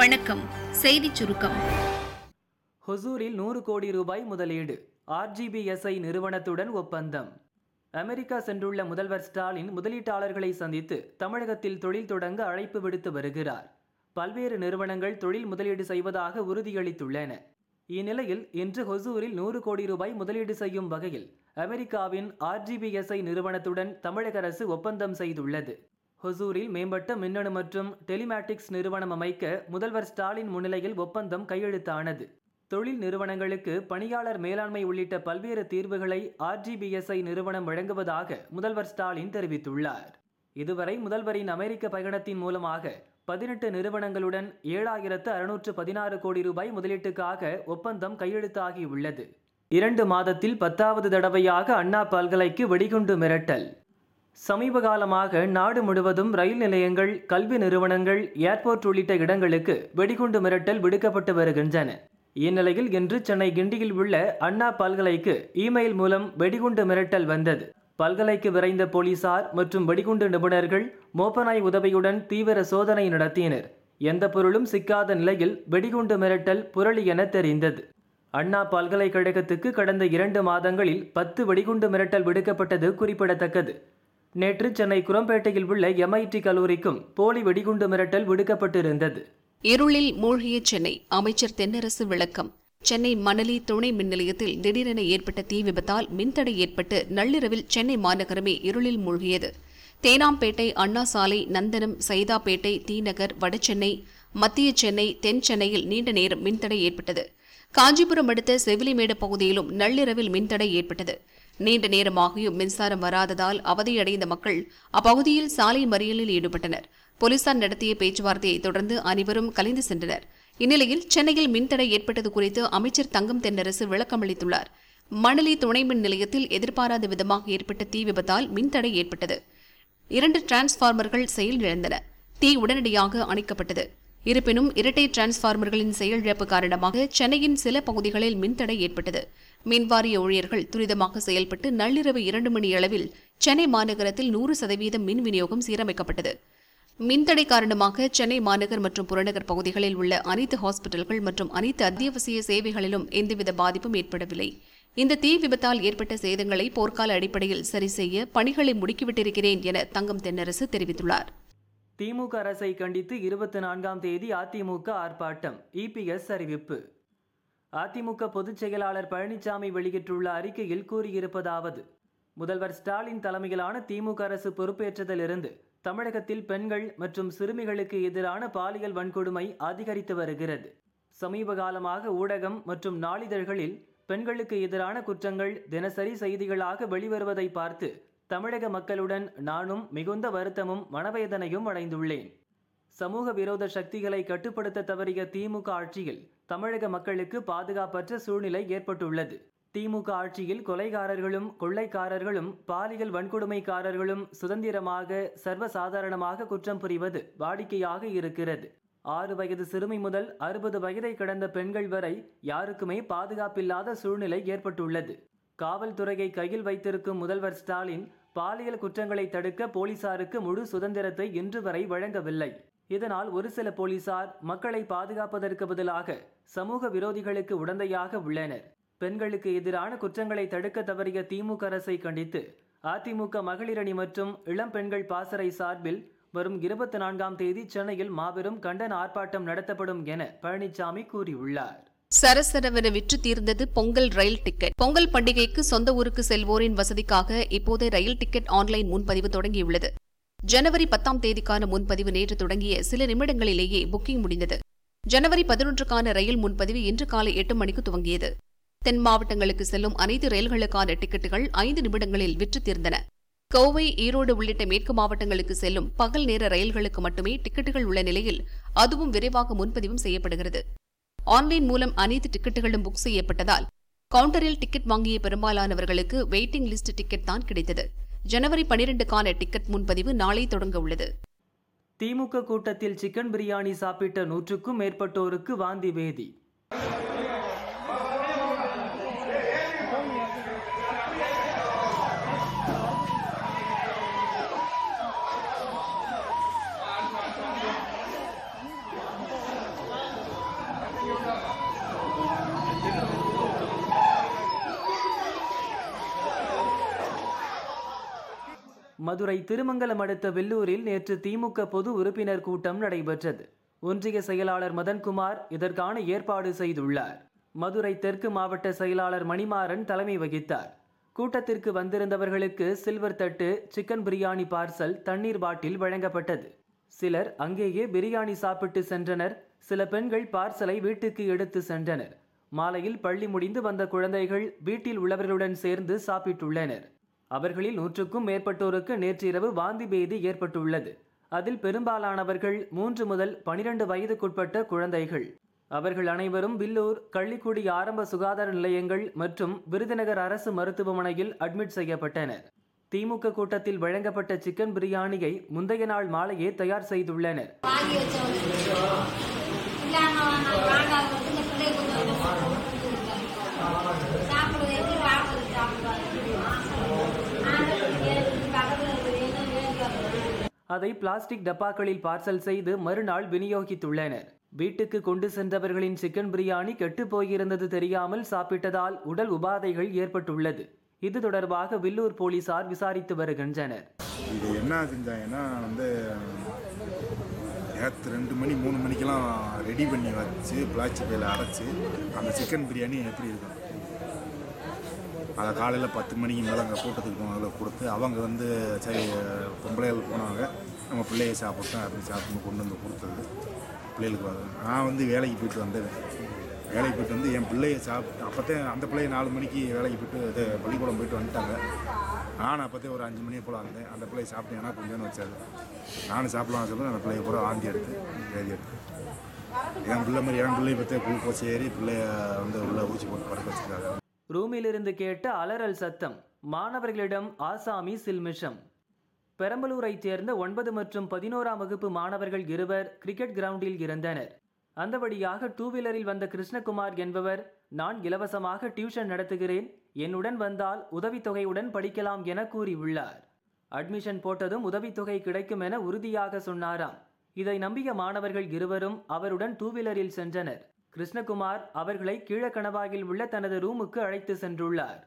வணக்கம் செய்தி சுருக்கம் ஹொசூரில் நூறு கோடி ரூபாய் முதலீடு ஆர்ஜிபிஎஸ்ஐ நிறுவனத்துடன் ஒப்பந்தம் அமெரிக்கா சென்றுள்ள முதல்வர் ஸ்டாலின் முதலீட்டாளர்களை சந்தித்து தமிழகத்தில் தொழில் தொடங்க அழைப்பு விடுத்து வருகிறார் பல்வேறு நிறுவனங்கள் தொழில் முதலீடு செய்வதாக உறுதியளித்துள்ளன இந்நிலையில் இன்று ஹொசூரில் நூறு கோடி ரூபாய் முதலீடு செய்யும் வகையில் அமெரிக்காவின் ஆர்ஜிபிஎஸ்ஐ நிறுவனத்துடன் தமிழக அரசு ஒப்பந்தம் செய்துள்ளது ஹொசூரில் மேம்பட்ட மின்னணு மற்றும் டெலிமேட்டிக்ஸ் நிறுவனம் அமைக்க முதல்வர் ஸ்டாலின் முன்னிலையில் ஒப்பந்தம் கையெழுத்தானது தொழில் நிறுவனங்களுக்கு பணியாளர் மேலாண்மை உள்ளிட்ட பல்வேறு தீர்வுகளை ஆர்ஜிபிஎஸ்ஐ நிறுவனம் வழங்குவதாக முதல்வர் ஸ்டாலின் தெரிவித்துள்ளார் இதுவரை முதல்வரின் அமெரிக்க பயணத்தின் மூலமாக பதினெட்டு நிறுவனங்களுடன் ஏழாயிரத்து அறுநூற்று பதினாறு கோடி ரூபாய் முதலீட்டுக்காக ஒப்பந்தம் கையெழுத்தாகியுள்ளது இரண்டு மாதத்தில் பத்தாவது தடவையாக அண்ணா பல்கலைக்கு வெடிகுண்டு மிரட்டல் சமீப காலமாக நாடு முழுவதும் ரயில் நிலையங்கள் கல்வி நிறுவனங்கள் ஏர்போர்ட் உள்ளிட்ட இடங்களுக்கு வெடிகுண்டு மிரட்டல் விடுக்கப்பட்டு வருகின்றன இந்நிலையில் இன்று சென்னை கிண்டியில் உள்ள அண்ணா பல்கலைக்கு இமெயில் மூலம் வெடிகுண்டு மிரட்டல் வந்தது பல்கலைக்கு விரைந்த போலீசார் மற்றும் வெடிகுண்டு நிபுணர்கள் மோப்பனாய் உதவியுடன் தீவிர சோதனை நடத்தினர் எந்த பொருளும் சிக்காத நிலையில் வெடிகுண்டு மிரட்டல் புரளி என தெரிந்தது அண்ணா பல்கலைக்கழகத்துக்கு கடந்த இரண்டு மாதங்களில் பத்து வெடிகுண்டு மிரட்டல் விடுக்கப்பட்டது குறிப்பிடத்தக்கது நேற்று சென்னை குரம்பேட்டையில் உள்ள எம்ஐடி கல்லூரிக்கும் போலி வெடிகுண்டு மிரட்டல் விடுக்கப்பட்டிருந்தது இருளில் மூழ்கிய சென்னை அமைச்சர் தென்னரசு விளக்கம் சென்னை மணலி துணை மின் நிலையத்தில் திடீரென ஏற்பட்ட தீ விபத்தால் மின்தடை ஏற்பட்டு நள்ளிரவில் சென்னை மாநகரமே இருளில் மூழ்கியது தேனாம்பேட்டை அண்ணா சாலை நந்தனம் சைதாப்பேட்டை தீநகர் வடசென்னை மத்திய சென்னை தென் சென்னையில் நீண்ட நேரம் மின்தடை ஏற்பட்டது காஞ்சிபுரம் அடுத்த செவிலிமேடு பகுதியிலும் நள்ளிரவில் மின்தடை ஏற்பட்டது நீண்ட நேரமாகியும் மின்சாரம் வராததால் அவதியடைந்த மக்கள் அப்பகுதியில் சாலை மறியலில் ஈடுபட்டனர் போலீசார் நடத்திய பேச்சுவார்த்தையை தொடர்ந்து அனைவரும் கலைந்து சென்றனர் இந்நிலையில் சென்னையில் மின்தடை ஏற்பட்டது குறித்து அமைச்சர் தங்கம் தென்னரசு விளக்கமளித்துள்ளார் மணலி துணை மின் நிலையத்தில் எதிர்பாராத விதமாக ஏற்பட்ட தீ விபத்தால் மின்தடை ஏற்பட்டது இரண்டு டிரான்ஸ்ஃபார்மர்கள் செயலிழந்தன தீ உடனடியாக அணைக்கப்பட்டது இருப்பினும் இரட்டை டிரான்ஸ்ஃபார்மர்களின் செயலிழப்பு காரணமாக சென்னையின் சில பகுதிகளில் மின்தடை ஏற்பட்டது மின்வாரிய ஊழியர்கள் துரிதமாக செயல்பட்டு நள்ளிரவு இரண்டு மணி அளவில் சென்னை மாநகரத்தில் நூறு சதவீதம் மின் விநியோகம் சீரமைக்கப்பட்டது மின்தடை காரணமாக சென்னை மாநகர் மற்றும் புறநகர் பகுதிகளில் உள்ள அனைத்து ஹாஸ்பிட்டல்கள் மற்றும் அனைத்து அத்தியாவசிய சேவைகளிலும் எந்தவித பாதிப்பும் ஏற்படவில்லை இந்த தீ விபத்தால் ஏற்பட்ட சேதங்களை போர்க்கால அடிப்படையில் சரி செய்ய பணிகளை முடுக்கிவிட்டிருக்கிறேன் என தங்கம் தென்னரசு தெரிவித்துள்ளார் திமுக அரசை கண்டித்து இருபத்தி நான்காம் தேதி அதிமுக ஆர்ப்பாட்டம் இபிஎஸ் அறிவிப்பு அதிமுக பொதுச் செயலாளர் பழனிசாமி வெளியிட்டுள்ள அறிக்கையில் கூறியிருப்பதாவது முதல்வர் ஸ்டாலின் தலைமையிலான திமுக அரசு பொறுப்பேற்றதிலிருந்து தமிழகத்தில் பெண்கள் மற்றும் சிறுமிகளுக்கு எதிரான பாலியல் வன்கொடுமை அதிகரித்து வருகிறது சமீப காலமாக ஊடகம் மற்றும் நாளிதழ்களில் பெண்களுக்கு எதிரான குற்றங்கள் தினசரி செய்திகளாக வெளிவருவதை பார்த்து தமிழக மக்களுடன் நானும் மிகுந்த வருத்தமும் மனவேதனையும் அடைந்துள்ளேன் சமூக விரோத சக்திகளை கட்டுப்படுத்த தவறிய திமுக ஆட்சியில் தமிழக மக்களுக்கு பாதுகாப்பற்ற சூழ்நிலை ஏற்பட்டுள்ளது திமுக ஆட்சியில் கொலைகாரர்களும் கொள்ளைக்காரர்களும் பாலியல் வன்கொடுமைக்காரர்களும் சுதந்திரமாக சர்வசாதாரணமாக குற்றம் புரிவது வாடிக்கையாக இருக்கிறது ஆறு வயது சிறுமி முதல் அறுபது வயதை கடந்த பெண்கள் வரை யாருக்குமே பாதுகாப்பில்லாத சூழ்நிலை ஏற்பட்டுள்ளது காவல்துறையை கையில் வைத்திருக்கும் முதல்வர் ஸ்டாலின் பாலியல் குற்றங்களை தடுக்க போலீசாருக்கு முழு சுதந்திரத்தை இன்று வரை வழங்கவில்லை இதனால் ஒரு சில போலீசார் மக்களை பாதுகாப்பதற்கு பதிலாக சமூக விரோதிகளுக்கு உடந்தையாக உள்ளனர் பெண்களுக்கு எதிரான குற்றங்களை தடுக்க தவறிய திமுக அரசை கண்டித்து அதிமுக மகளிரணி மற்றும் இளம் பெண்கள் பாசறை சார்பில் வரும் இருபத்தி நான்காம் தேதி சென்னையில் மாபெரும் கண்டன ஆர்ப்பாட்டம் நடத்தப்படும் என பழனிசாமி கூறியுள்ளார் சரசரவென விற்று தீர்ந்தது பொங்கல் ரயில் டிக்கெட் பொங்கல் பண்டிகைக்கு சொந்த ஊருக்கு செல்வோரின் வசதிக்காக இப்போதே ரயில் டிக்கெட் ஆன்லைன் முன்பதிவு தொடங்கியுள்ளது ஜனவரி பத்தாம் தேதிக்கான முன்பதிவு நேற்று தொடங்கிய சில நிமிடங்களிலேயே புக்கிங் முடிந்தது ஜனவரி பதினொன்றுக்கான ரயில் முன்பதிவு இன்று காலை எட்டு மணிக்கு துவங்கியது தென் மாவட்டங்களுக்கு செல்லும் அனைத்து ரயில்களுக்கான டிக்கெட்டுகள் ஐந்து நிமிடங்களில் விற்று தீர்ந்தன கோவை ஈரோடு உள்ளிட்ட மேற்கு மாவட்டங்களுக்கு செல்லும் பகல் நேர ரயில்களுக்கு மட்டுமே டிக்கெட்டுகள் உள்ள நிலையில் அதுவும் விரைவாக முன்பதிவும் செய்யப்படுகிறது ஆன்லைன் மூலம் அனைத்து டிக்கெட்டுகளும் புக் செய்யப்பட்டதால் கவுண்டரில் டிக்கெட் வாங்கிய பெரும்பாலானவர்களுக்கு வெயிட்டிங் லிஸ்ட் டிக்கெட் தான் கிடைத்தது ஜனவரி பனிரெண்டுக்கான டிக்கெட் முன்பதிவு நாளை தொடங்க உள்ளது திமுக கூட்டத்தில் சிக்கன் பிரியாணி சாப்பிட்ட நூற்றுக்கும் மேற்பட்டோருக்கு வாந்தி வேதி மதுரை திருமங்கலம் அடுத்த வெள்ளூரில் நேற்று திமுக பொது உறுப்பினர் கூட்டம் நடைபெற்றது ஒன்றிய செயலாளர் மதன்குமார் இதற்கான ஏற்பாடு செய்துள்ளார் மதுரை தெற்கு மாவட்ட செயலாளர் மணிமாறன் தலைமை வகித்தார் கூட்டத்திற்கு வந்திருந்தவர்களுக்கு சில்வர் தட்டு சிக்கன் பிரியாணி பார்சல் தண்ணீர் பாட்டில் வழங்கப்பட்டது சிலர் அங்கேயே பிரியாணி சாப்பிட்டு சென்றனர் சில பெண்கள் பார்சலை வீட்டுக்கு எடுத்து சென்றனர் மாலையில் பள்ளி முடிந்து வந்த குழந்தைகள் வீட்டில் உள்ளவர்களுடன் சேர்ந்து சாப்பிட்டுள்ளனர் அவர்களில் நூற்றுக்கும் மேற்பட்டோருக்கு நேற்று இரவு வாந்தி பேதி ஏற்பட்டுள்ளது அதில் பெரும்பாலானவர்கள் மூன்று முதல் பனிரெண்டு வயதுக்குட்பட்ட குழந்தைகள் அவர்கள் அனைவரும் வில்லூர் கள்ளிக்குடி ஆரம்ப சுகாதார நிலையங்கள் மற்றும் விருதுநகர் அரசு மருத்துவமனையில் அட்மிட் செய்யப்பட்டனர் திமுக கூட்டத்தில் வழங்கப்பட்ட சிக்கன் பிரியாணியை முந்தைய நாள் மாலையே தயார் செய்துள்ளனர் அதை பிளாஸ்டிக் டப்பாக்களில் பார்சல் செய்து மறுநாள் விநியோகித்துள்ளனர் வீட்டுக்கு கொண்டு சென்றவர்களின் சிக்கன் பிரியாணி கெட்டு போயிருந்தது தெரியாமல் சாப்பிட்டதால் உடல் உபாதைகள் ஏற்பட்டுள்ளது இது தொடர்பாக வில்லூர் போலீசார் விசாரித்து வருகின்றனர் இது என்ன செஞ்சாங்கன்னா வந்து நேற்று ரெண்டு மணி மூணு மணிக்கெல்லாம் ரெடி பண்ணி வச்சு பிளாஸ்டிக் பையில் அரைச்சி அந்த சிக்கன் பிரியாணி எப்படி இருக்கும் அதை காலையில் பத்து மணிக்கு மேலே அங்கே கூட்டத்துக்கு போனதில் கொடுத்து அவங்க வந்து சரி பொம்பளைகள் போனாங்க நம்ம பிள்ளைய சாப்பிட்டோம் அப்படின்னு சாப்பிட்டு கொண்டு வந்து கொடுத்தது பிள்ளைகளுக்கு நான் வந்து வேலைக்கு போயிட்டு வந்தேன் வேலைக்கு போயிட்டு வந்து என் பிள்ளைய சாப்பிட்டு அப்போத்தே அந்த பிள்ளைய நாலு மணிக்கு வேலைக்கு போயிட்டு இது பள்ளிக்கூடம் போயிட்டு வந்துட்டாங்க நான் அப்போத்தே ஒரு அஞ்சு மணியை போல் வந்தேன் அந்த பிள்ளையை சாப்பிட்டேன் ஏன்னா கொஞ்சம் வச்சாது நானும் சாப்பிடலாம் சொல்லி அந்த பிள்ளைய கூட வாந்தி எடுத்து எழுதி எடுத்து என் பிள்ளை மாதிரி என் பிள்ளையை பற்றி குளுக்கோஸ் ஏறி பிள்ளைய வந்து உள்ளே ஊசி போட்டு படுக்க வச்சுருக்காங்க ரூமிலிருந்து கேட்ட அலறல் சத்தம் மாணவர்களிடம் ஆசாமி சில்மிஷம் பெரம்பலூரைச் சேர்ந்த ஒன்பது மற்றும் பதினோராம் வகுப்பு மாணவர்கள் இருவர் கிரிக்கெட் கிரவுண்டில் இருந்தனர் அந்த வழியாக டூ வீலரில் வந்த கிருஷ்ணகுமார் என்பவர் நான் இலவசமாக டியூஷன் நடத்துகிறேன் என்னுடன் வந்தால் உதவித்தொகையுடன் படிக்கலாம் என கூறியுள்ளார் அட்மிஷன் போட்டதும் உதவித்தொகை கிடைக்கும் என உறுதியாக சொன்னாராம் இதை நம்பிய மாணவர்கள் இருவரும் அவருடன் டூ வீலரில் சென்றனர் கிருஷ்ணகுமார் அவர்களை கீழக்கணவாயில் உள்ள தனது ரூமுக்கு அழைத்து சென்றுள்ளார்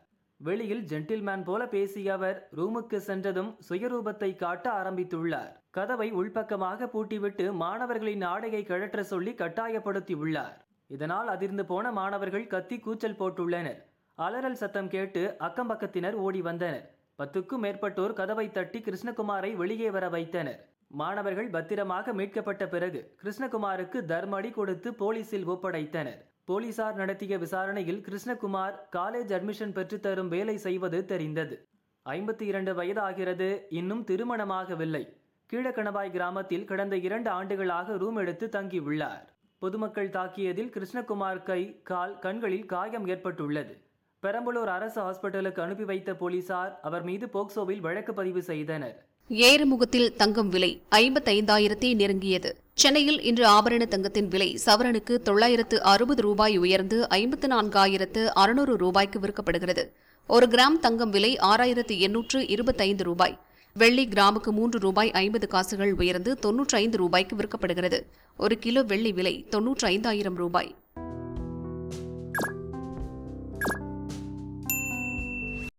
வெளியில் ஜென்டில்மேன் போல பேசிய அவர் ரூமுக்கு சென்றதும் சுயரூபத்தை காட்ட ஆரம்பித்துள்ளார் கதவை உள்பக்கமாக பூட்டிவிட்டு மாணவர்களின் ஆடையை கழற்ற சொல்லி கட்டாயப்படுத்தி உள்ளார் இதனால் அதிர்ந்து போன மாணவர்கள் கத்தி கூச்சல் போட்டுள்ளனர் அலறல் சத்தம் கேட்டு அக்கம்பக்கத்தினர் ஓடி வந்தனர் பத்துக்கும் மேற்பட்டோர் கதவை தட்டி கிருஷ்ணகுமாரை வெளியே வர வைத்தனர் மாணவர்கள் பத்திரமாக மீட்கப்பட்ட பிறகு கிருஷ்ணகுமாருக்கு தர்மடி கொடுத்து போலீசில் ஒப்படைத்தனர் போலீசார் நடத்திய விசாரணையில் கிருஷ்ணகுமார் காலேஜ் அட்மிஷன் பெற்றுத்தரும் வேலை செய்வது தெரிந்தது ஐம்பத்தி இரண்டு வயதாகிறது இன்னும் திருமணமாகவில்லை கீழக்கணவாய் கிராமத்தில் கடந்த இரண்டு ஆண்டுகளாக ரூம் எடுத்து தங்கியுள்ளார் பொதுமக்கள் தாக்கியதில் கிருஷ்ணகுமார் கை கால் கண்களில் காயம் ஏற்பட்டுள்ளது பெரம்பலூர் அரசு ஹாஸ்பிட்டலுக்கு அனுப்பி வைத்த போலீசார் அவர் மீது போக்சோவில் வழக்கு பதிவு செய்தனர் ஏறுமுகத்தில் தங்கம் விலை ஐம்பத்தைந்தாயிரத்தை நெருங்கியது சென்னையில் இன்று ஆபரண தங்கத்தின் விலை சவரனுக்கு தொள்ளாயிரத்து அறுபது ரூபாய் உயர்ந்து ஐம்பத்து நான்காயிரத்து அறுநூறு ரூபாய்க்கு விற்கப்படுகிறது ஒரு கிராம் தங்கம் விலை ஆறாயிரத்து எண்ணூற்று இருபத்தைந்து ரூபாய் வெள்ளி கிராமுக்கு மூன்று ரூபாய் ஐம்பது காசுகள் உயர்ந்து தொன்னூற்றி ஐந்து ரூபாய்க்கு விற்கப்படுகிறது ஒரு கிலோ வெள்ளி விலை தொன்னூற்றி ஐந்தாயிரம் ரூபாய்